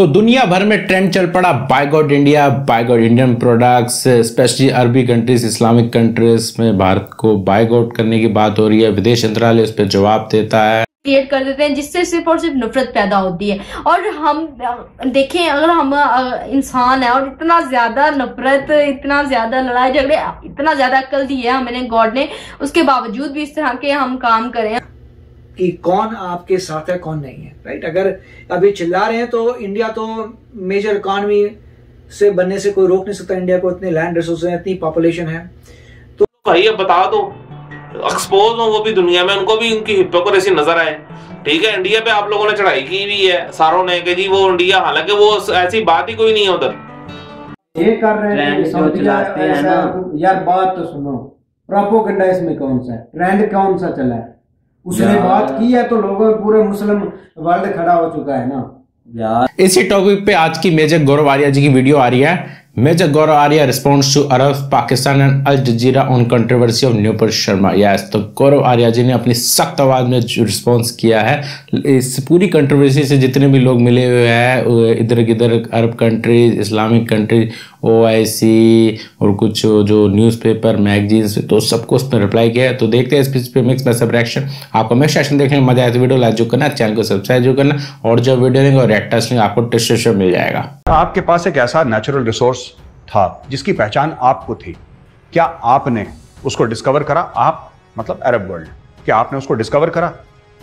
तो दुनिया भर में ट्रेंड चल पड़ा boycott India boycott Indian products specially अरबी कंट्रीज इस्लामिक कंट्रीज में भारत को बायगॉट करने की बात हो रही है विदेश मंत्रालय उस पर जवाब देता है क्रिएट कर देते हैं जिससे सिर्फ और सिर्फ नफरत पैदा होती है और हम देखें अगर हम इंसान है और इतना ज्यादा नफरत इतना ज्यादा लड़ाई झगड़े इतना ज्यादा अक्ल दी है हमने गॉड ने उसके बावजूद भी इस तरह के हम काम करें कि कौन आपके साथ है कौन नहीं है राइट अगर अभी चिल्ला रहे हैं तो इंडिया तो मेजर इकॉनमी से बनने से कोई रोक नहीं सकता इंडिया को इतने लैंड रिसोर्स हैं इतनी पॉपुलेशन है तो भाई अब बता दो एक्सपोज हो वो भी दुनिया में उनको भी उनकी हिपोक्रेसी नजर आए ठीक है इंडिया पे आप लोगों ने चढ़ाई की भी है सारों ने कि जी वो इंडिया हालांकि वो ऐसी बात ही कोई नहीं है उधर ये कर रहे हैं यार बात तो सुनो प्रोपोगंडा इसमें कौन सा है ट्रेंड कौन सा चला है उसने बात की है तो लोगों में पूरे मुस्लिम वर्ल्ड खड़ा हो चुका है ना यार इसी टॉपिक पे आज की मेजर गौरव आर्या जी की वीडियो आ रही है major Gaurav Arya response to Arab Pakistan and Al Jazeera on controversy of Nupur Sharma yes तो गौरव आर्या जी ने अपनी सख्त आवाज में रिस्पॉन्स किया है इस पूरी कंट्रोवर्सी से जितने भी लोग मिले हुए हैं इधर किधर अरब कंट्री इस्लामिक कंट्री ओ और कुछ जो न्यूज़पेपर मैगजीन्स तो सबको उस पर रिप्लाई किया तो देखते हैं इस पे मिक्स में सब रिएक्शन आपको मिक्स सेशन देखने में मजा आया तो वीडियो लाइक जो करना चैनल को सब्सक्राइब जो करना और जो वीडियो लेंगे और एक्टर्स लेंगे आपको डिस्क्रिप्शन मिल जाएगा आपके पास एक ऐसा नेचुरल रिसोर्स था जिसकी पहचान आपको थी क्या आपने उसको डिस्कवर करा आप मतलब अरब वर्ल्ड क्या आपने उसको डिस्कवर करा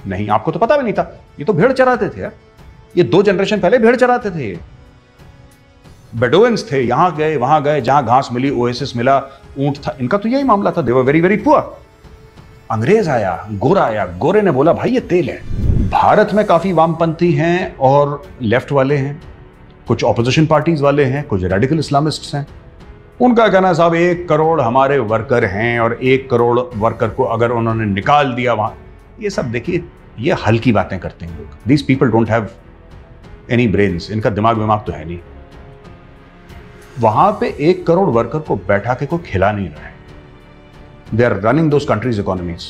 नहीं आपको तो पता भी नहीं था ये तो भेड़ चराते थे ये दो जनरेशन पहले भेड़ चराते थे ये बेडोवेंस थे यहां गए वहां गए जहां घास मिली ओएसएस मिला ऊंट था इनका तो यही मामला था देवर वेरी वेरी पुअर अंग्रेज आया गोरा आया गोरे ने बोला भाई ये तेल है भारत में काफ़ी वामपंथी हैं और लेफ्ट वाले हैं कुछ ऑपोजिशन पार्टीज वाले हैं कुछ रेडिकल इस्लामिस्ट हैं उनका कहना साहब एक करोड़ हमारे वर्कर हैं और एक करोड़ वर्कर को अगर उन्होंने निकाल दिया वहां ये सब देखिए ये हल्की बातें करते हैं लोग these people don't have any brains इनका दिमाग विमाग तो है नहीं वहां पे एक करोड़ वर्कर को बैठा के कोई खिला नहीं रहे they are running those countries economies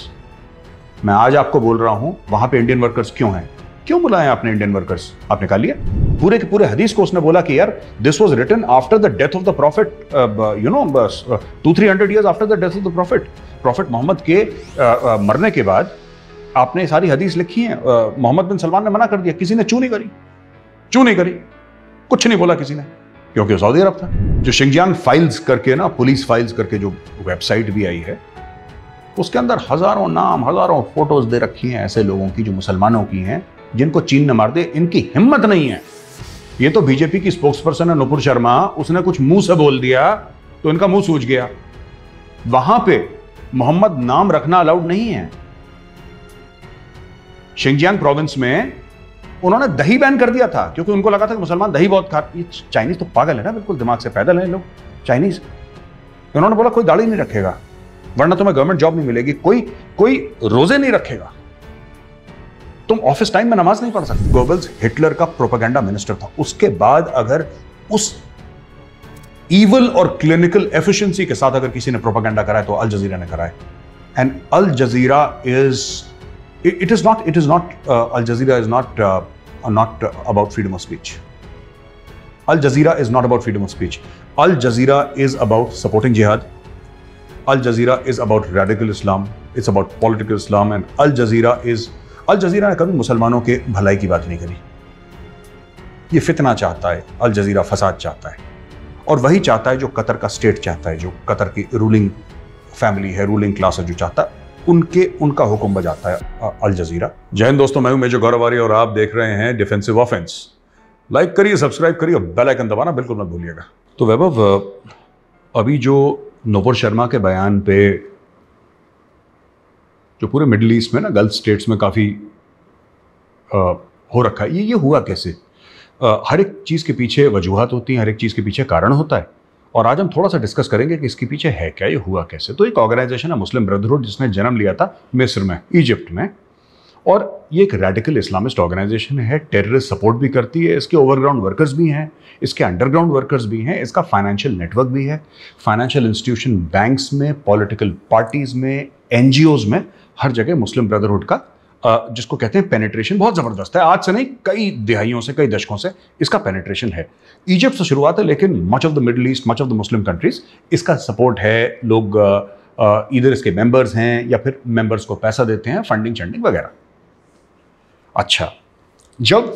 मैं आज आपको बोल रहा हूं वहां पे इंडियन वर्कर्स क्यों हैं क्यों बुलाए आपने इंडियन वर्कर्स आपने कहा लिया पूरे के पूरे हदीस को उसने बोला कि यार this was written after the death of the prophet you know two three hundred year after the death of the prophet prophet Mohammad के uh, uh, मरने के बाद आपने सारी हदीस लिखी है मोहम्मद बिन सलमान ने मना कर दिया किसी ने चू नहीं करी चू नहीं करी कुछ नहीं बोला किसी ने क्योंकि वो सऊदी अरब था जो शिंगजियांग फाइल्स करके ना पुलिस फाइल्स करके जो वेबसाइट भी आई है उसके अंदर हज़ारों नाम हज़ारों फोटोज दे रखी हैं ऐसे लोगों की जो मुसलमानों की हैं जिनको चीन ने मार दे इनकी हिम्मत नहीं है ये तो बीजेपी की स्पोक्स पर्सन है नुपुर शर्मा उसने कुछ मुंह से बोल दिया तो इनका मुंह सूझ गया वहां पे मोहम्मद नाम रखना अलाउड नहीं है शिंगजियांग प्रोविंस में उन्होंने दही बैन कर दिया था क्योंकि उनको लगा था कि मुसलमान दही बहुत खा ये चाइनीज तो पागल है ना बिल्कुल दिमाग से पैदल है लोग चाइनीज तो उन्होंने बोला कोई दाढ़ी नहीं रखेगा वरना तुम्हें गवर्नमेंट जॉब नहीं मिलेगी कोई कोई रोजे नहीं रखेगा तुम ऑफिस टाइम में नमाज नहीं पढ़ सकते गोबल्स हिटलर का प्रोपागेंडा मिनिस्टर था उसके बाद अगर उस इवल और क्लिनिकल एफिशिएंसी के साथ अगर किसी ने प्रोपागेंडा कराया तो अल जजीरा ने कराया and Al Jazeera is it, is not. It is not. Uh, Al Jazeera is not uh, not uh, about freedom of speech. Al Jazeera is not about freedom of speech. Al Jazeera is about supporting jihad. Al Jazeera is about radical Islam. It's about political Islam, and Al Jazeera is al jazeera ne kabhi musalmanon ke bhalai ki baat nahi kari ye fitna chahta hai al jazeera fasad chahta hai और वही चाहता है जो Qatar का state चाहता है जो Qatar की रूलिंग फैमिली है रूलिंग क्लास है जो चाहता है उनके उनका हुक्म बजाता है अल जजीरा जैन दोस्तों मैं हूं मेजर गौरवारी और आप देख रहे हैं डिफेंसिव ऑफेंस लाइक करिए सब्सक्राइब करिए और बेल आइकन दबाना बिल्कुल मत भूलिएगा तो वैभव अभी जो नोपुर शर्मा के बयान पे जो पूरे मिडल ईस्ट में ना गल्फ स्टेट्स में काफ़ी हो रखा है ये ये हुआ कैसे आ, हर एक चीज़ के पीछे वजूहत होती है हर एक चीज़ के पीछे कारण होता है और आज हम थोड़ा सा डिस्कस करेंगे कि इसके पीछे है क्या ये हुआ कैसे तो एक ऑर्गेनाइजेशन है मुस्लिम ब्रदरहुड जिसने जन्म लिया था मिस्र में इजिप्ट में और ये एक रेडिकल इस्लामिस्ट ऑर्गेनाइजेशन है टेररिस्ट सपोर्ट भी करती है इसके ओवरग्राउंड वर्कर्स भी हैं इसके अंडरग्राउंड वर्कर्स भी हैं इसका फाइनेंशियल नेटवर्क भी है फाइनेंशियल इंस्टीट्यूशन बैंक्स में पॉलिटिकल पार्टीज़ में एन में हर जगह मुस्लिम ब्रदरहुड का जिसको कहते हैं पेनेट्रेशन बहुत ज़बरदस्त है आज से नहीं कई दिहाइयों से कई दशकों से इसका पेनेट्रेशन है इजिप्ट से शुरुआत है लेकिन much of the Middle East much of the Muslim countries इसका सपोर्ट है लोग इधर इसके मेंबर्स हैं या फिर मेंबर्स को पैसा देते हैं फंडिंग शंडिंग वगैरह अच्छा जब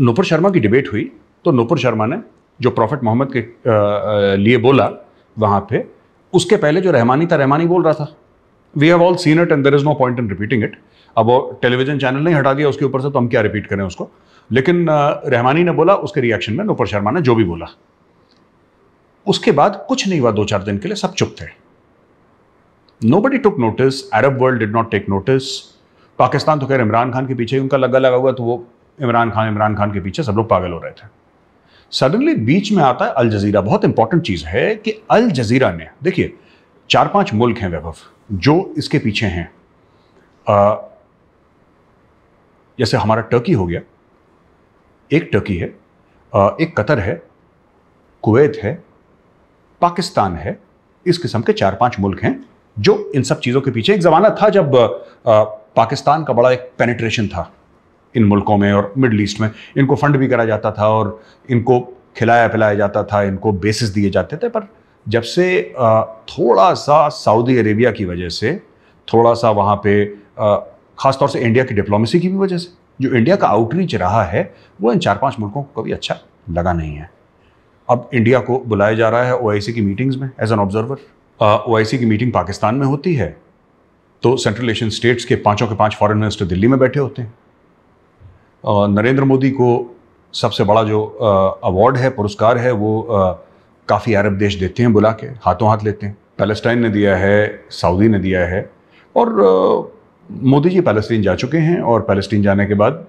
नूपुर शर्मा की डिबेट हुई तो नूपुर शर्मा ने जो प्रॉफिट मोहम्मद के लिए बोला वहाँ पे उसके पहले जो रहमानी था रहमानी बोल रहा था we have all seen it and there is no point in repeating it अब वो टेलीविजन चैनल नहीं हटा दिया उसके ऊपर से तो हम क्या रिपीट करें उसको लेकिन रहमानी ने बोला उसके रिएक्शन में नुपुर शर्मा ने जो भी बोला उसके बाद कुछ नहीं हुआ दो चार दिन के लिए सब चुप थे nobody took notice Arab world did not take notice Pakistan तो खैर इमरान खान के पीछे उनका लगा लगा हुआ तो वो इमरान खान इमरान खान के पीछे सब लोग पागल हो रहे थे सडनली बीच में आता है अल जजीरा बहुत इंपॉर्टेंट चीज़ है कि अल जजीरा ने देखिए चार पांच मुल्क हैं वैभव जो इसके पीछे हैं आ, जैसे हमारा टर्की हो गया एक टर्की है आ, एक कतर है कुवैत है पाकिस्तान है इस किस्म के चार पांच मुल्क हैं जो इन सब चीज़ों के पीछे एक ज़माना था जब आ, पाकिस्तान का बड़ा एक पेनिट्रेशन था इन मुल्कों में और मिडल ईस्ट में इनको फंड भी करा जाता था और इनको खिलाया पिलाया जाता था इनको बेसिस दिए जाते थे पर जब से थोड़ा सा सऊदी अरेबिया की वजह से थोड़ा सा वहाँ पे ख़ासतौर से इंडिया की डिप्लोमेसी की भी वजह से जो इंडिया का आउटरीच रहा है वो इन चार पांच मुल्कों को कभी अच्छा लगा नहीं है अब इंडिया को बुलाया जा रहा है ओ की मीटिंग्स में एज एन ऑब्जर्वर ओ की मीटिंग पाकिस्तान में होती है तो सेंट्रल एशियन स्टेट्स के पाँचों के पाँच फॉरन मिनिस्टर दिल्ली में बैठे होते हैं नरेंद्र मोदी को सबसे बड़ा जो अवार्ड है पुरस्कार है वो काफ़ी अरब देश देते हैं बुला के हाथों हाथ लेते हैं पैलेस्टाइन ने दिया है सऊदी ने दिया है और मोदी जी पैलेस्टीन जा चुके हैं और पैलेस्टीन जाने के बाद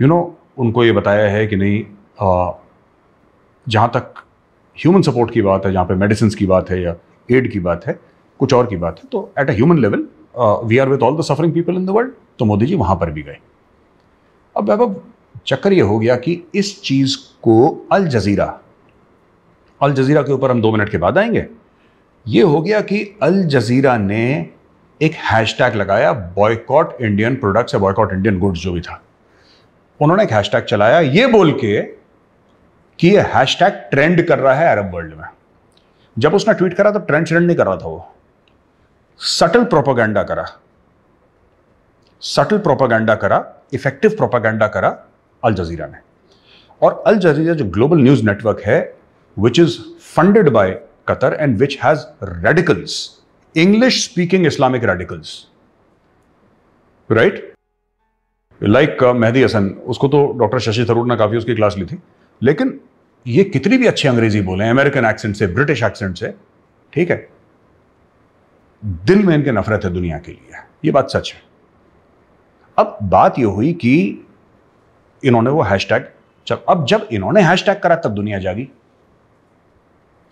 यू you नो know, उनको ये बताया है कि नहीं जहाँ तक ह्यूमन सपोर्ट की बात है जहाँ पे मेडिसिन की बात है या एड की बात है कुछ और की बात है तो at a human level we are with all the suffering people in the world तो मोदी जी वहाँ पर भी गए अब अब चक्कर ये हो गया कि इस चीज़ को अल जजीरा अल जज़ीरा के ऊपर हम दो मिनट के बाद आएंगे ये हो गया कि अल जज़ीरा ने एक हैशटैग लगाया बॉयकॉट इंडियन प्रोडक्ट्स या बॉयकॉट इंडियन गुड्स जो भी था उन्होंने एक हैशटैग चलाया ये बोल के कि ये हैशटैग ट्रेंड कर रहा है अरब वर्ल्ड में जब उसने ट्वीट करा तो ट्रेंड श्रेंड नहीं कर रहा था वो सटल प्रोपागेंडा करा सटल प्रोपागेंडा करा इफेक्टिव प्रोपागेंडा करा अल जजीरा ने और अल जजीरा जो ग्लोबल न्यूज़ नेटवर्क है which is funded by Qatar and which has radicals, English speaking Islamic radicals. Right? Like uh, Mehdi Hassan, उसको तो doctor Shashi Tharoor ने काफ़ी उसकी क्लास ली थी लेकिन ये कितनी भी अच्छी अंग्रेजी बोले अमेरिकन एक्सेंट से ब्रिटिश एक्सेंट से ठीक है दिल में इनके नफरत है दुनिया के लिए ये बात सच है अब बात यह हुई कि इन्होंने वो हैशटैग अब जब इन्होंने हैशटैग करा तब दुनिया जागी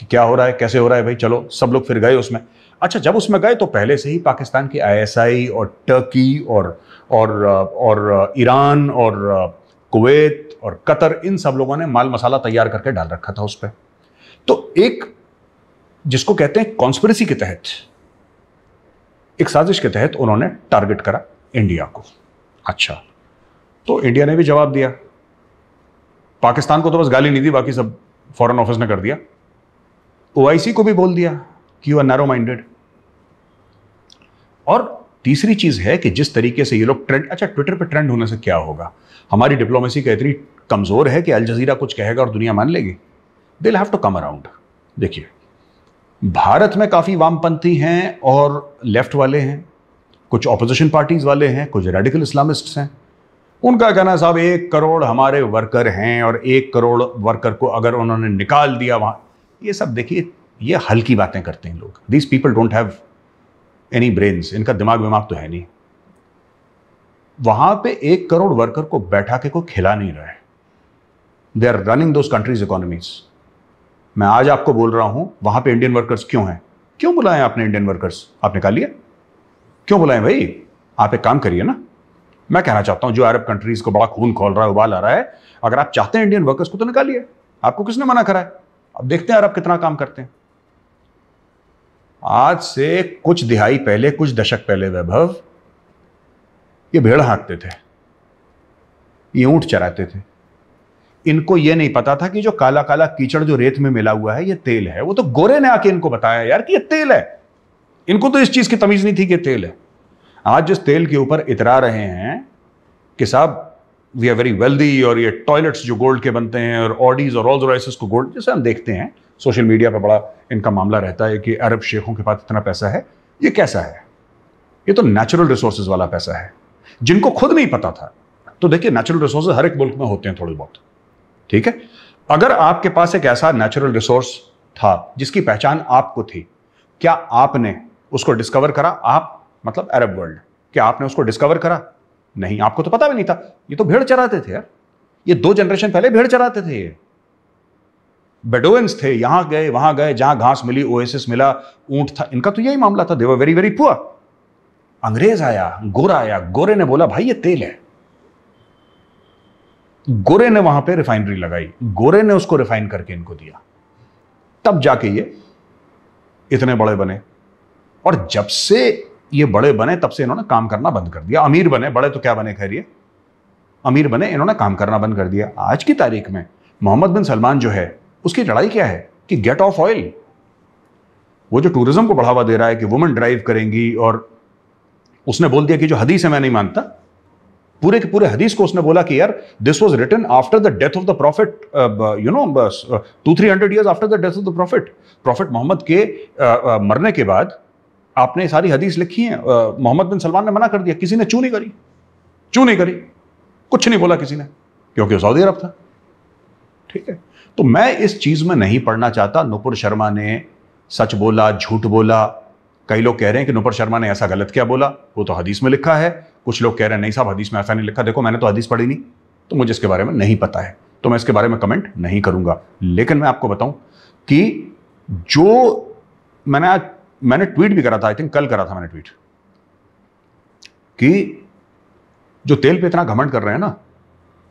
कि क्या हो रहा है कैसे हो रहा है भाई चलो सब लोग फिर गए उसमें अच्छा जब उसमें गए तो पहले से ही पाकिस्तान की आईएसआई और टर्की और और और ईरान और कुवैत और कतर इन सब लोगों ने माल मसाला तैयार करके डाल रखा था उस पर तो एक जिसको कहते हैं कॉन्स्परेसी के तहत एक साजिश के तहत उन्होंने टारगेट करा इंडिया को अच्छा तो इंडिया ने भी जवाब दिया पाकिस्तान को तो बस गाली नहीं दी बाकी सब फॉरेन ऑफिस ने कर दिया ओआईसी को भी बोल दिया कि यू आर नैरो माइंडेड और तीसरी चीज है कि जिस तरीके से ये लोग ट्रेंड अच्छा ट्विटर पे ट्रेंड होने से क्या होगा हमारी डिप्लोमेसी का इतनी कमजोर है कि अल जजीरा कुछ कहेगा और दुनिया मान लेगी they have to come around देखिए भारत में काफ़ी वामपंथी हैं और लेफ्ट वाले हैं कुछ ऑपोजिशन पार्टीज वाले हैं कुछ रेडिकल इस्लामिस्ट हैं उनका कहना है साहब एक करोड़ हमारे वर्कर हैं और एक करोड़ वर्कर को अगर उन्होंने निकाल दिया वहां ये सब देखिए ये हल्की बातें करते हैं लोग these people don't have any brains इनका दिमाग विमाग तो है नहीं वहां पे एक करोड़ वर्कर को बैठा के कोई खिला नहीं रहा है they are running those countries economies मैं आज आपको बोल रहा हूं वहां पे इंडियन वर्कर्स क्यों हैं क्यों बुलाए आपने इंडियन वर्कर्स आप निकालिए लिया क्यों बुलाए भाई आप एक काम करिए ना मैं कहना चाहता हूं जो अरब कंट्रीज को बड़ा खून खोल रहा है उबाल आ रहा है अगर आप चाहते हैं इंडियन वर्कर्स को तो निकालिए आपको किसने मना करा है अब देखते हैं अरब कितना काम करते हैं आज से कुछ दिहाई पहले कुछ दशक पहले वैभव ये भेड़ हाँकते थे ये ऊंट चराते थे इनको ये नहीं पता था कि जो काला काला कीचड़ जो रेत में मिला हुआ है ये तेल है वो तो गोरे ने आके इनको बताया यार कि ये तेल है इनको तो इस चीज़ की तमीज़ नहीं थी कि तेल है आज जिस तेल के ऊपर इतरा रहे हैं कि साहब वी आर वेरी वेल्दी और ये टॉयलेट्स जो गोल्ड के बनते हैं और ऑडीज और ऑल्स को गोल्ड जैसे हम देखते हैं सोशल मीडिया पर बड़ा इनका मामला रहता है कि अरब शेखों के पास इतना पैसा है ये कैसा है ये तो नेचुरल रिसोर्सेज वाला पैसा है जिनको खुद नहीं पता था तो देखिए नेचुरल रिसोर्सेज हर एक मुल्क में होते हैं थोड़े बहुत ठीक है अगर आपके पास एक ऐसा नेचुरल रिसोर्स था जिसकी पहचान आपको थी क्या आपने उसको डिस्कवर करा आप मतलब अरब वर्ल्ड क्या आपने उसको डिस्कवर करा नहीं आपको तो पता भी नहीं था ये तो भेड़ चराते थे यार ये दो जनरेशन पहले भेड़ चराते थे ये बेडोवेंस थे यहां गए वहां गए जहां घास मिली ओएसएस मिला ऊंट था इनका तो यही मामला था देवर वेरी वेरी पुअर अंग्रेज आया गोरा आया गोरे ने बोला भाई ये तेल है गोरे ने वहां पे रिफाइनरी लगाई गोरे ने उसको रिफाइन करके इनको दिया तब जाके ये इतने बड़े बने और जब से ये बड़े बने तब से इन्होंने काम करना बंद कर दिया अमीर बने बड़े तो क्या बने खैरिए अमीर बने इन्होंने काम करना बंद कर दिया आज की तारीख में मोहम्मद बिन सलमान जो है उसकी लड़ाई क्या है कि गेट ऑफ ऑयल वो जो टूरिज्म को बढ़ावा दे रहा है कि वुमेन ड्राइव करेंगी और उसने बोल दिया कि जो हदीस है मैं नहीं मानता पूरे के पूरे हदीस को उसने बोला कि यार this was written after the death of the prophet you know two three hundred years after the death of the prophet prophet Mohammad के uh, uh, मरने के बाद आपने सारी हदीस लिखी है मोहम्मद बिन सलमान ने मना कर दिया किसी ने चू नहीं करी चू नहीं करी कुछ नहीं बोला किसी ने क्योंकि सऊदी अरब था ठीक है तो मैं इस चीज़ में नहीं पढ़ना चाहता नुपुर शर्मा ने सच बोला झूठ बोला कई लोग कह रहे हैं कि नुपुर शर्मा ने ऐसा गलत क्या बोला वो तो हदीस में लिखा है कुछ लोग कह रहे हैं नहीं साहब हदीस में ऐसा नहीं लिखा देखो मैंने तो हदीस पढ़ी नहीं तो मुझे इसके बारे में नहीं पता है तो मैं इसके बारे में कमेंट नहीं करूंगा लेकिन मैं आपको बताऊं कि जो मैंने आज मैंने ट्वीट भी करा था आई थिंक कल करा था मैंने ट्वीट कि जो तेल पे इतना घमंड कर रहे हैं ना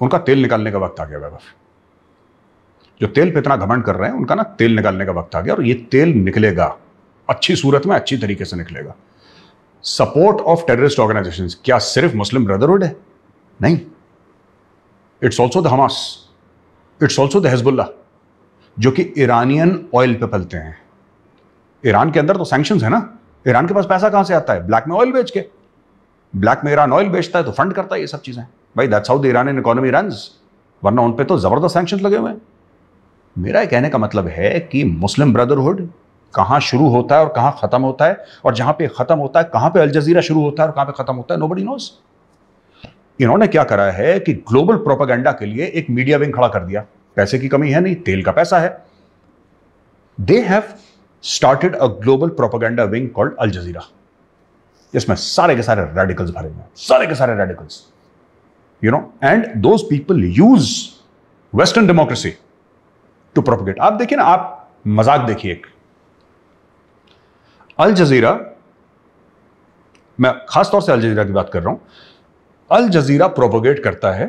उनका तेल निकालने का वक्त आ गया बस जो तेल पे इतना घमंड कर रहे हैं उनका ना तेल निकालने का वक्त आ गया और ये तेल निकलेगा अच्छी सूरत में अच्छी तरीके से निकलेगा सपोर्ट ऑफ टेररिस्ट ऑर्गेनाइजेशन क्या सिर्फ मुस्लिम ब्रदरहुड है नहीं it's also the Hamas it's also the Hezbollah जो कि ईरानियन ऑयल पे पलते हैं ईरान के अंदर तो सैक्शन है ना ईरान के पास पैसा कहां से आता है ब्लैक में ऑयल बेच के ब्लैक में ईरान ऑयल बेचता है तो फंड करता है ये सब चीज़ें भाई that's how the in economy run वरना उन पर तो ज़बरदस्त सैक्शन लगे हुए हैं मेरा कहने का मतलब है कि मुस्लिम ब्रदरहुड कहां शुरू होता है और कहां ख़त्म होता है और जहां पे ख़त्म होता है कहां पे अल जजीरा शुरू होता है और कहां पे ख़त्म होता है नो बडी नोस इन्होंने क्या करा है कि ग्लोबल प्रोपागेंडा के लिए एक मीडिया विंग खड़ा कर दिया पैसे की कमी है नहीं तेल का पैसा है they have started a global propaganda wing called Al Jazeera जिसमें सारे के सारे रेडिकल्स भरे हुए सारे के सारे radicals you know and those people use western democracy to propagate आप देखिए ना आप मजाक देखिए एक अल जजीरा मैं खासतौर से अल जजीरा की बात कर रहा हूं अल जजीरा प्रोपोगेट करता है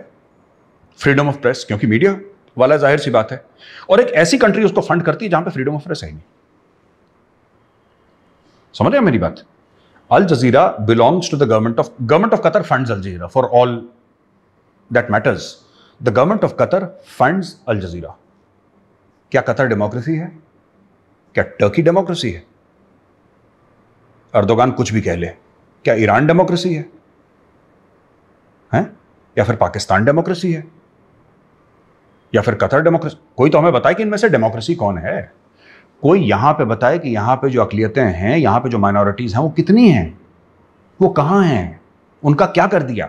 फ्रीडम ऑफ प्रेस क्योंकि मीडिया वाला जाहिर सी बात है और एक ऐसी कंट्री उसको फंड करती है जहां पे फ्रीडम ऑफ प्रेस है नहीं समझ रहे हैं मेरी बात Al Jazeera belongs to the government of government of Qatar funds Al Jazeera for all that matters the government of Qatar funds Al Jazeera क्या कतर डेमोक्रेसी है क्या टर्की डेमोक्रेसी है अर्दोगान कुछ भी कह ले क्या ईरान डेमोक्रेसी है हैं या फिर पाकिस्तान डेमोक्रेसी है या फिर कतर डेमोक्रेसी कोई तो हमें बताए कि इनमें से डेमोक्रेसी कौन है कोई यहां पे बताए कि यहां पे जो अकलियतें हैं यहां पे जो माइनॉरिटीज़ हैं वो कितनी हैं वो कहां हैं उनका क्या कर दिया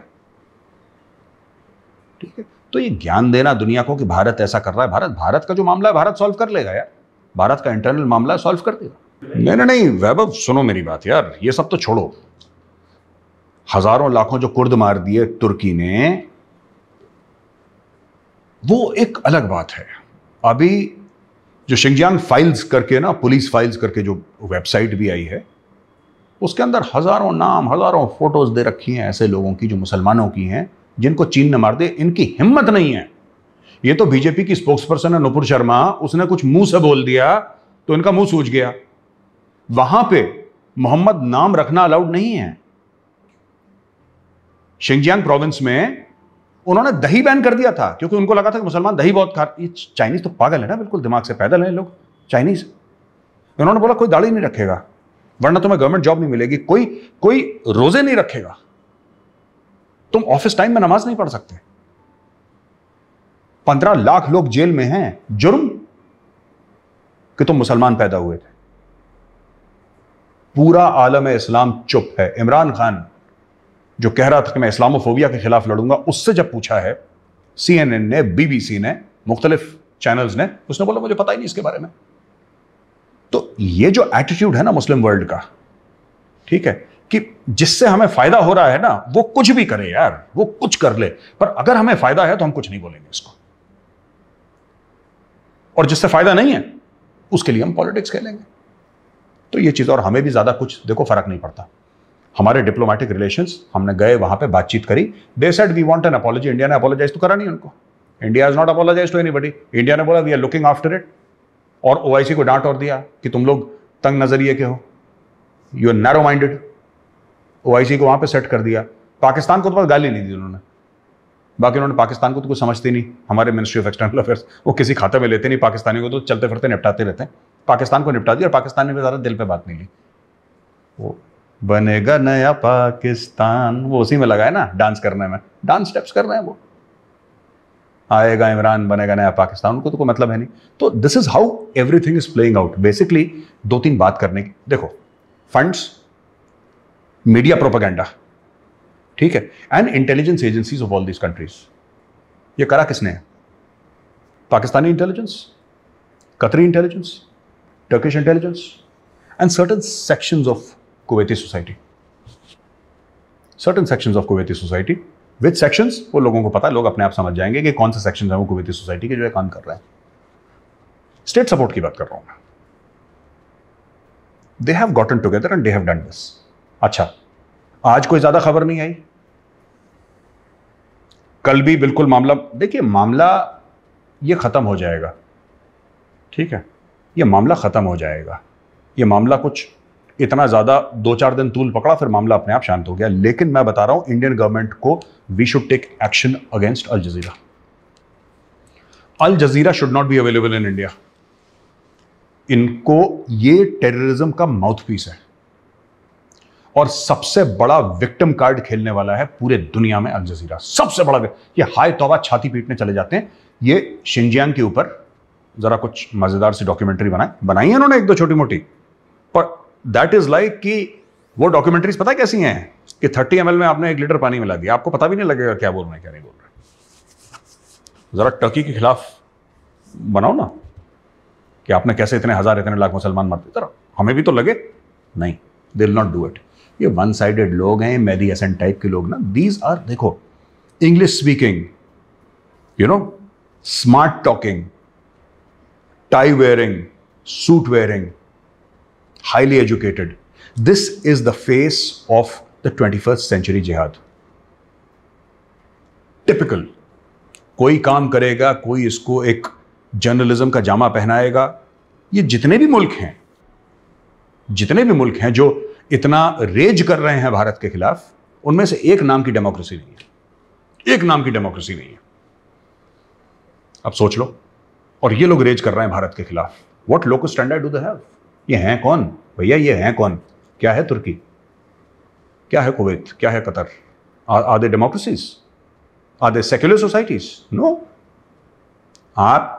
ठीक है तो ये ज्ञान देना दुनिया को कि भारत ऐसा कर रहा है भारत भारत का जो मामला है भारत सॉल्व कर लेगा यार भारत का इंटरनल मामला सॉल्व कर देगा नहीं नहीं वैभव सुनो मेरी बात यार ये सब तो छोड़ो हजारों लाखों जो कुर्द मार दिए तुर्की ने वो एक अलग बात है अभी जो शिंगजियांग फाइल्स करके ना पुलिस फाइल्स करके जो वेबसाइट भी आई है उसके अंदर हज़ारों नाम हज़ारों फ़ोटोज़ दे रखी हैं ऐसे लोगों की जो मुसलमानों की हैं जिनको चीन ने मार दे इनकी हिम्मत नहीं है ये तो बीजेपी की स्पोक्स पर्सन है नुपुर शर्मा उसने कुछ मुंह से बोल दिया तो इनका मुंह सूझ गया वहां पे मोहम्मद नाम रखना अलाउड नहीं है शिंगजियांग प्रोविंस में उन्होंने दही बैन कर दिया था क्योंकि उनको लगा था कि मुसलमान दही बहुत खा ये चाइनीज तो पागल है ना बिल्कुल दिमाग से पैदल है लोग चाइनीज उन्होंने बोला कोई दाढ़ी नहीं रखेगा वरना तुम्हें गवर्नमेंट जॉब नहीं मिलेगी कोई कोई रोजे नहीं रखेगा तुम ऑफिस टाइम में नमाज नहीं पढ़ सकते पंद्रह लाख लोग जेल में हैं जुर्म कि तुम मुसलमान पैदा हुए थे पूरा आलम इस्लाम चुप है इमरान खान जो कह रहा था कि मैं इस्लामोफोबिया के खिलाफ लड़ूंगा उससे जब पूछा है सी एन एन ने बीबीसी ने मुख्तलिफ चैनल्स ने उसने बोला मुझे पता ही नहीं इसके बारे में तो ये जो एटीट्यूड है ना मुस्लिम वर्ल्ड का ठीक है कि जिससे हमें फायदा हो रहा है ना वो कुछ भी करे यार वो कुछ कर ले पर अगर हमें फायदा है तो हम कुछ नहीं बोलेंगे इसको और जिससे फायदा नहीं है उसके लिए हम पॉलिटिक्स खेलेंगे तो ये चीज़ और हमें भी ज़्यादा कुछ देखो फर्क नहीं पड़ता हमारे डिप्लोमेटिक रिलेशंस हमने गए वहां पे बातचीत करी they said we want an apology India ने अपोलॉजाइज तो करा नहीं उनको India is not apologize to any India ने बोला we are looking after it और ओ को डांट और दिया कि तुम लोग तंग नजरिए के हो यू आर नैरो माइंडेड ओ को वहाँ पर सेट कर दिया पाकिस्तान को तो बस गाली नहीं दी उन्होंने बाकी उन्होंने पाकिस्तान को तो कुछ समझते नहीं हमारे मिनिस्ट्री ऑफ एक्सटर्नल अफेयर्स वो किसी खाते में लेते नहीं पाकिस्तानी को तो चलते फिरते निपटाते रहते हैं पाकिस्तान को निपटा दिया और पाकिस्तान ने भी ज़्यादा दिल पे बात नहीं ली वो बनेगा नया पाकिस्तान वो उसी में लगा है ना डांस करने में डांस स्टेप्स कर रहे हैं वो आएगा इमरान बनेगा नया पाकिस्तान उनको तो कोई मतलब है नहीं तो this is how everything is playing out basically दो तीन बात करने की देखो फंड्स मीडिया प्रोपागेंडा ठीक है and intelligence agencies of all these countries ये करा किसने है Pakistani intelligence Qatari intelligence Turkish intelligence and certain sections of Kuwaiti society certain sections of Kuwaiti society with sections वो लोगों को पता लोग अपने आप समझ जाएंगे कि कौन से सेक्शन है वो कुवैती सोसाइटी के जो है काम कर रहे हैं स्टेट सपोर्ट की बात कर रहा हूं मैं they have gotten together and they have done this अच्छा आज कोई ज्यादा खबर नहीं आई कल भी बिल्कुल मामला देखिए मामला ये ख़त्म हो जाएगा ठीक है ये मामला ख़त्म हो जाएगा ये मामला कुछ इतना ज़्यादा दो चार दिन तूल पकड़ा फिर मामला अपने आप शांत हो गया लेकिन मैं बता रहा हूं इंडियन गवर्नमेंट को we should take action against Al Jazeera Al Jazeera should not be available in India इनको ये टेररिज्म का माउथपीस है और सबसे बड़ा विक्टिम कार्ड खेलने वाला है पूरे दुनिया में अल जजीरा सबसे बड़ा ये हाय तोबा छाती पीटने चले जाते हैं ये शिंजियांग के ऊपर जरा कुछ मजेदार सी डॉक्यूमेंट्री बनाए बनाई है उन्होंने एक दो छोटी मोटी पर दैट इज लाइक कि वो डॉक्यूमेंट्रीज पता कैसी हैं कि 30 एम में आपने एक लीटर पानी मिला दिया आपको पता भी नहीं लगेगा क्या बोल रहे हैं क्या नहीं बोल रहे ज़रा टर्की के खिलाफ बनाओ ना कि आपने कैसे इतने हज़ार इतने लाख मुसलमान मारते जरा हमें भी तो लगे नहीं दे नॉट डू इट ये वन साइडेड लोग हैं मैदी एसेंट टाइप के लोग ना दीज आर देखो English speaking you know smart talking tie wearing suit wearing highly educated. This is the face of the 21st century jihad. Typical कोई काम करेगा कोई इसको एक जर्नलिज्म का जामा पहनाएगा ये जितने भी मुल्क हैं जितने भी मुल्क हैं जो इतना रेज कर रहे हैं भारत के खिलाफ उनमें से एक नाम की डेमोक्रेसी नहीं है एक नाम की डेमोक्रेसी नहीं है अब सोच लो और ये लोग रेज कर रहे हैं भारत के खिलाफ what local standard do they have ये हैं कौन भैया ये हैं कौन क्या है तुर्की क्या है कुवैत क्या है Qatar are they democracies are they secular societies no आप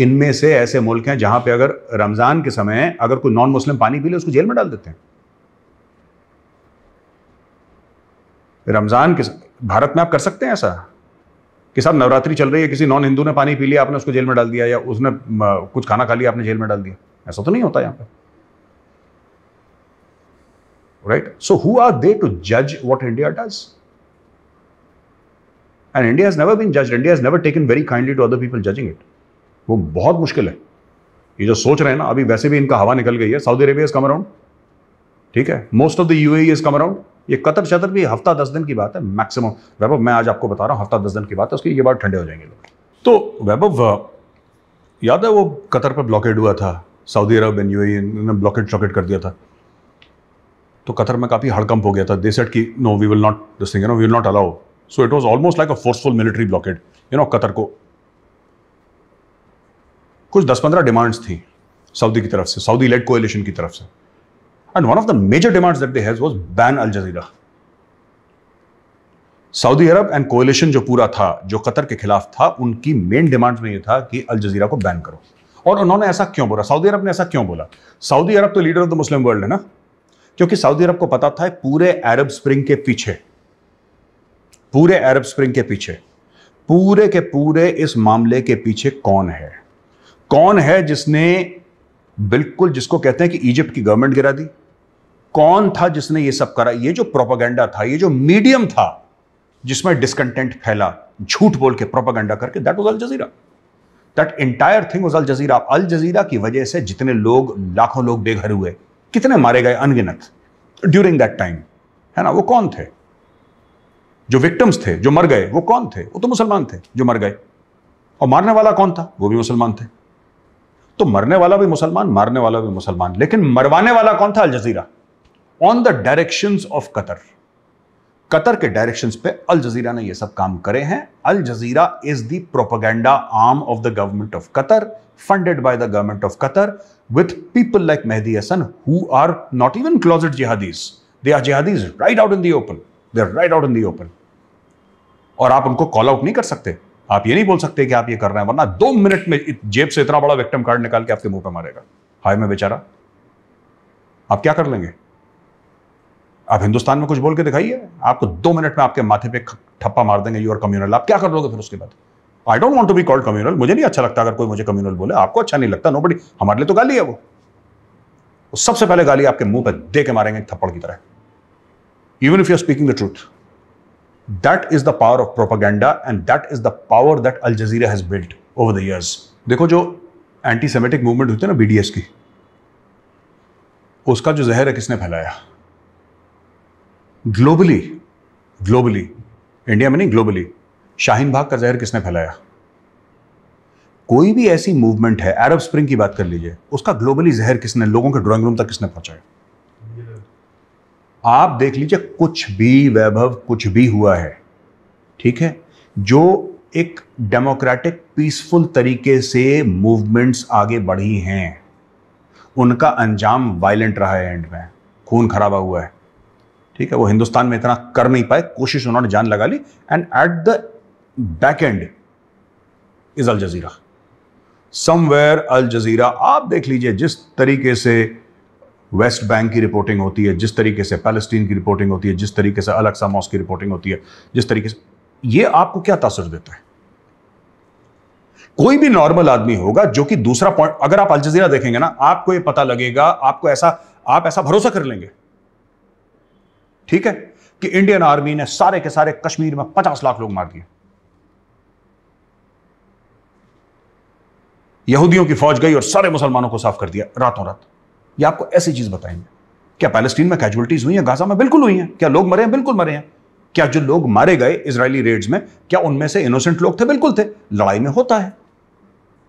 इनमें से ऐसे मुल्क हैं जहां पे अगर रमज़ान के समय अगर कोई नॉन मुस्लिम पानी पी ले उसको जेल में डाल देते हैं रमज़ान के भारत में आप कर सकते हैं ऐसा कि साहब नवरात्रि चल रही है किसी नॉन हिंदू ने पानी पी लिया आपने उसको जेल में डाल दिया या उसने कुछ खाना खा लिया आपने जेल में डाल दिया ऐसा तो नहीं होता यहां पर right so who are they to जज what India does and India has never been जज India has never taken very kindly to other people judging it वो बहुत मुश्किल है ये जो सोच रहे हैं ना अभी वैसे भी इनका हवा निकल गई है Saudi Arabia is come around ठीक है most of the UAE has come around ये कतर शतर भी हफ्ता दस दिन की बात है मैक्सिमम वैभव मैं आज आपको बता रहा हूं हफ्ता दस दिन की बात है उसकी ये बात ठंडे हो जाएंगे लोग तो वैभव याद है वो कतर पर ब्लॉकेड हुआ था सऊदी अरब एंड यूएई ने ब्लॉकेट चॉकेट कर दिया था तो कतर में काफ़ी हड़कंप हो गया था दे सेट कि no we will not this thing no we will not allow so it was almost like a forceful military blockade you know Qatar को कुछ दस पंद्रह डिमांड्स थी सऊदी की तरफ से सऊदी लेड कोएलिशन की तरफ से and one of the major demands that they has was ban Al Jazeera Saudi Arab and coalition जो पूरा था जो कतर के खिलाफ था उनकी मेन डिमांड्स में ये था कि अल जजीरा को बैन करो और उन्होंने ऐसा क्यों बोला सऊदी अरब ने ऐसा क्यों बोला सऊदी अरब तो leader of the Muslim world है ना क्योंकि सऊदी अरब को पता था पूरे अरब स्प्रिंग के पीछे पूरे अरब स्प्रिंग के पीछे पूरे के पूरे इस मामले के पीछे कौन है कौन है जिसने बिल्कुल जिसको कहते हैं कि इजिप्ट की गवर्नमेंट गिरा दी कौन था जिसने ये सब करा ये जो प्रोपागेंडा था ये जो मीडियम था जिसमें डिस्कंटेंट फैला झूठ बोल के प्रोपागेंडा करके that was Al Jazeera that entire thing was Al Jazeera Al Jazeera की वजह से जितने लोग लाखों लोग बेघर हुए कितने मारे गए अनगिनत ड्यूरिंग दैट टाइम है ना वो कौन थे जो विक्टम्स थे जो मर गए वो कौन थे वो तो मुसलमान थे जो मर गए और मारने वाला कौन था वो भी मुसलमान थे तो मरने वाला भी मुसलमान मारने वाला भी मुसलमान लेकिन मरवाने वाला कौन था Al Jazeera on the direction of Qatar Qatar के डायरेक्शन पे अल जजीरा ने ये सब काम करे हैं Al Jazeera is the propaganda arm of the government of Qatar funded by the government of Qatar with people like Mehdi Hasan who are not even closeted jihadis they are jihadis right out in the open they are right out in the open और आप उनको call out नहीं कर सकते आप ये नहीं बोल सकते कि आप ये कर रहे हैं वरना दो मिनट में जेब से इतना बड़ा विक्टम कार्ड निकाल के आपके मुंह पर मारेगा हाय में बेचारा आप क्या कर लेंगे आप हिंदुस्तान में कुछ बोल के दिखाइए आपको दो मिनट में आपके माथे पे ठप्पा मार देंगे यू आर कम्युनल आप क्या कर लोगे फिर उसके बाद I don't want to be called communal मुझे नहीं अच्छा लगता अगर कोई मुझे कम्युनल बोले आपको अच्छा नहीं लगता नो बड़ी हमारे लिए तो गाली है वो सबसे पहले गाली आपके मुंह पर दे के मारेंगे थप्पड़ की तरह even if you are speaking the truth that is the power of propaganda and that is the power that Al Jazeera has built over the years देखो जो एंटी सेमेटिक मूवमेंट होती है ना बीडीएस की उसका जो जहर है किसने फैलाया ग्लोबली ग्लोबली इंडिया में नहीं ग्लोबली शाहीन बाग का जहर किसने फैलाया कोई भी ऐसी मूवमेंट है अरब स्प्रिंग की बात कर लीजिए उसका ग्लोबली जहर किसने लोगों के ड्राइंग रूम तक किसने पहुंचाया आप देख लीजिए कुछ भी वैभव कुछ भी हुआ है ठीक है जो एक डेमोक्रेटिक पीसफुल तरीके से मूवमेंट्स आगे बढ़ी हैं उनका अंजाम वायलेंट रहा है एंड में खून खराबा हुआ है ठीक है वो हिंदुस्तान में इतना कर नहीं पाए कोशिश उन्होंने जान लगा ली and at the back end is Al Jazeera somewhere Al Jazeera आप देख लीजिए जिस तरीके से वेस्ट बैंक की रिपोर्टिंग होती है जिस तरीके से पैलेस्टीन की रिपोर्टिंग होती है जिस तरीके से अलक्सा मॉस की रिपोर्टिंग होती है जिस तरीके से ये आपको क्या तासर देता है कोई भी नॉर्मल आदमी होगा जो कि दूसरा पॉइंट अगर आप अल जजीरा देखेंगे ना आपको ये पता लगेगा आपको ऐसा आप ऐसा भरोसा कर लेंगे ठीक है कि इंडियन आर्मी ने सारे के सारे कश्मीर में पचास लाख लोग मार दिए यहूदियों की फौज गई और सारे मुसलमानों को साफ कर दिया रातों रात ये आपको ऐसी चीज बताएंगे क्या पैलेस्टीन में कैजुअलिटीज हुई हैं गाजा में बिल्कुल हुई हैं क्या लोग मरे हैं बिल्कुल मरे हैं क्या जो लोग मारे गए इसराइली रेड्स में क्या उनमें से इनोसेंट लोग थे बिल्कुल थे लड़ाई में होता है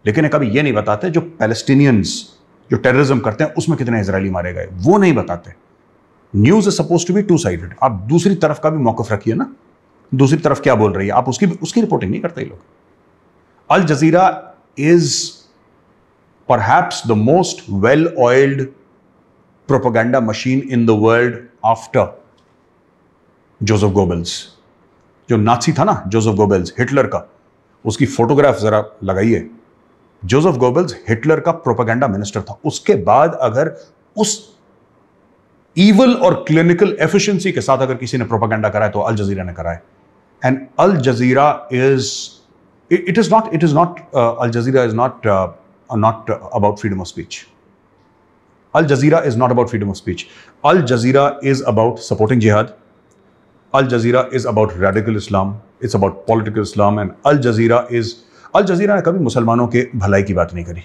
लेकिन कभी ये नहीं बताते जो पैलेस्टीनियंस जो टेररिज्म करते हैं उसमें कितने इसराइली मारे गए वो नहीं बताते news suppose to be two sided आप दूसरी तरफ का भी मौकफ रखिए ना दूसरी तरफ क्या बोल रही है आप उसकी उसकी रिपोर्टिंग नहीं करते लोग अल जजीरा इज पर the most well oiled propaganda machine in the world after Joseph Goebbels जो नाची था ना जोसेफ गोबल्स हिटलर का उसकी फोटोग्राफ जरा लगाइए जोसेफ गोबल्स हिटलर का प्रोपागेंडा मिनिस्टर था उसके बाद अगर उस ईवल और क्लिनिकल एफिशिएंसी के साथ अगर किसी ने प्रोपागेंडा कराए तो अल जजीरा ने कराए and Al Jazeera is it is not it is not Al Jazeera is not not about freedom of speech Al Jazeera is not about freedom of speech Al Jazeera is about supporting jihad Al Jazeera is about radical Islam is about political Islam and Al Jazeera is Al Jazeera ने कभी मुसलमानों के भलाई की बात नहीं करी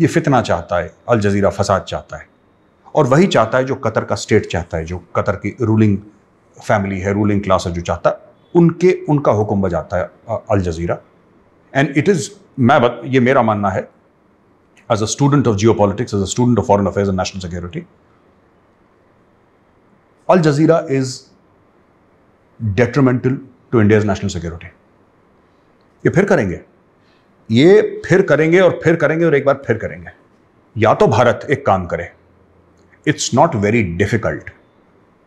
ये फितना चाहता है अल जजीरा फसाद चाहता है और वही चाहता है जो कतर का स्टेट चाहता है जो कतर की रूलिंग फैमिली है रूलिंग क्लास है जो चाहता है उनके उनका हुक्म बजाता है Al Jazeera and it is मैं बत, ये मेरा मानना है as a student of geopolitics as a student of foreign affairs and national security Al Jazeera is detrimental to India's national security ये फिर करेंगे ये फिर करेंगे और फिर करेंगे और एक बार फिर करेंगे या तो भारत एक काम करे it's not very difficult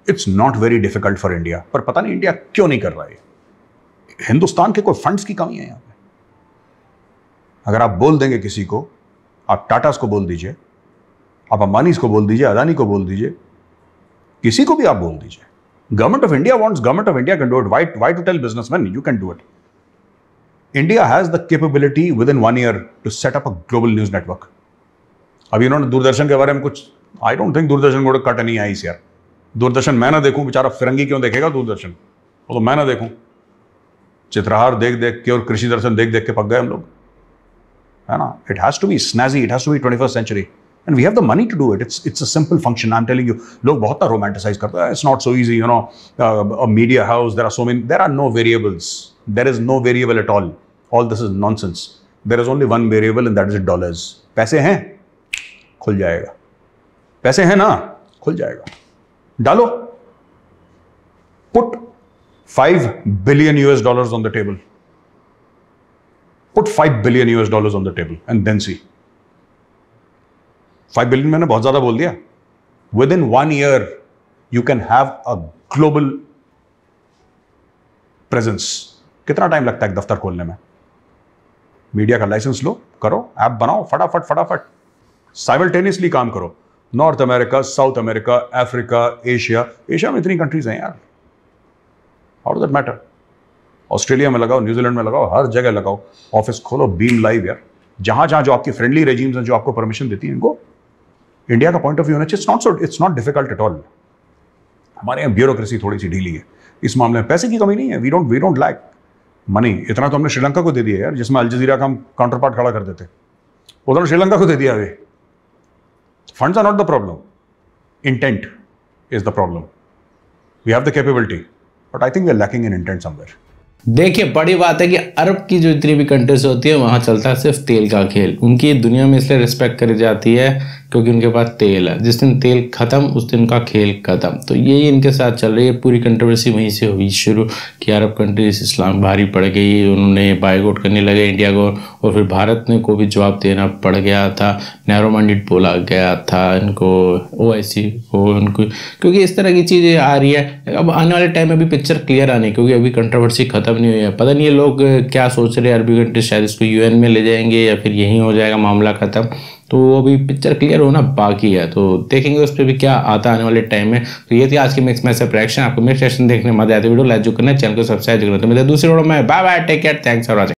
it's not very difficult for India पर पता नहीं इंडिया क्यों नहीं कर रहा है हिंदुस्तान के कोई फंड्स की कमी है यहां पे अगर आप बोल देंगे किसी को आप टाटास को बोल दीजिए आप अंबानी को बोल दीजिए अदानी को बोल दीजिए किसी को भी आप बोल दीजिए government of India wants government of India can do it wait why to tell businessman you can do it India has the capability within one year to set up a global news network अभी इन्होंने दूरदर्शन के बारे में कुछ I don't think Doordarshan गोड cut नहीं आई sir Doordarshan मैं ना देखूं बेचारा फिरंगी क्यों देखेगा दूरदर्शन वो तो मैं ना देखूं चित्रहार देख देख के और कृषि दर्शन देख देख के पक गए हम लोग है ना it has to be snazzy it has to be twenty first century and we have the money to do it it's it's a simple function I am telling you लोग बहुत रोमांटिसाइज करते हैं it's not so easy you know media house there are so man there are no variables there is no variable at all all this is nonsense there is only one variable in that is dollars पैसे हैं खुल जाएगा पैसे हैं ना खुल जाएगा डालो put five billion US dollars on the table put five billion US dollar on the table and then see five billion मैंने बहुत ज्यादा बोल दिया within one year you can have a global presence कितना time लगता है दफ्तर खोलने में मीडिया का लाइसेंस लो करो ऐप बनाओ फटाफट फटाफट साइमल्टेनियसली काम करो North America South America Africa Asia Asia में इतनी कंट्रीज हैं यार how does that matter Australia में लगाओ न्यूजीलैंड में लगाओ हर जगह लगाओ ऑफिस खोलो बीम लाइव यार जहां जहां जो आपकी फ्रेंडली रेजीम्स हैं जो आपको परमिशन देती हैं इनको इंडिया का पॉइंट ऑफ व्यू होना चाहिए it's not it's not difficult at all हमारे यहाँ ब्यूरोक्रेसी थोड़ी सी ढीली है इस मामले में पैसे की कमी नहीं है we don't we don't like money इतना तो हमने श्रीलंका को दे दिया यार जिसमें अलजीरा का हम काउंटर पार्ट खड़ा कर देते उधर श्रीलंका को दे दिया वे Funds are not the problem. Intent is the problem. We have the capability, but I think we are lacking in intent somewhere. देखिए बड़ी बात है कि अरब की जो जितनी भी कंट्रीज होती है वहाँ चलता है सिर्फ तेल का खेल उनकी दुनिया में इसलिए रिस्पेक्ट करी जाती है क्योंकि उनके पास तेल है जिस दिन तेल ख़त्म उस दिन का खेल ख़त्म तो यही इनके साथ चल रही है पूरी कंट्रोवर्सी वहीं से हुई शुरू कि अरब कंट्रीज इस्लाम भारी पड़ गई उन्होंने बाइकआउट करने लगे इंडिया को और फिर भारत ने को भी जवाब देना पड़ गया था नैरो माइंडेड बोला गया था इनको ओ को उनको क्योंकि इस तरह की चीज़ें आ रही है अब आने वाले टाइम में भी पिक्चर क्लियर आने क्योंकि अभी कंट्रोवर्सी ख़त्म नहीं हुई है पता नहीं ये लोग क्या सोच रहे हैं अरबी कंट्रीज शायद इसको यूएन में ले जाएंगे या फिर यहीं हो जाएगा मामला ख़त्म तो अभी पिक्चर क्लियर होना बाकी है तो देखेंगे उस पर भी क्या आता आने वाले टाइम में तो ये थी आज की मिक्स मैच रिएक्शन आपको मिक्स रिएक्शन देखने मजा आया तो वीडियो लाइक जो करना चैनल को सब्सक्राइब करना तो मिलते दूसरे वीडियो में bye bye take care thanks for watching